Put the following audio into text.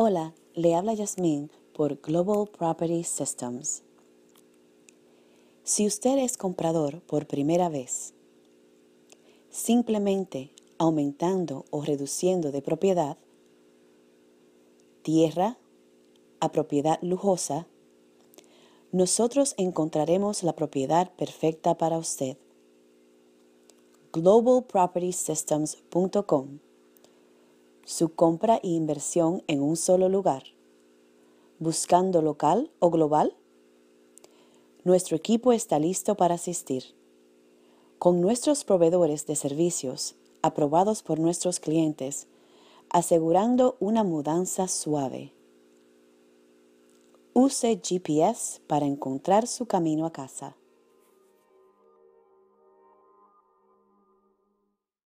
Hola, le habla Yasmin por Global Property Systems. Si usted es comprador por primera vez, simplemente aumentando o reduciendo de propiedad, tierra a propiedad lujosa, nosotros encontraremos la propiedad perfecta para usted. globalpropertysystems.com su compra e inversión en un solo lugar, buscando local o global? Nuestro equipo está listo para asistir. Con nuestros proveedores de servicios aprobados por nuestros clientes, asegurando una mudanza suave. Use GPS para encontrar su camino a casa.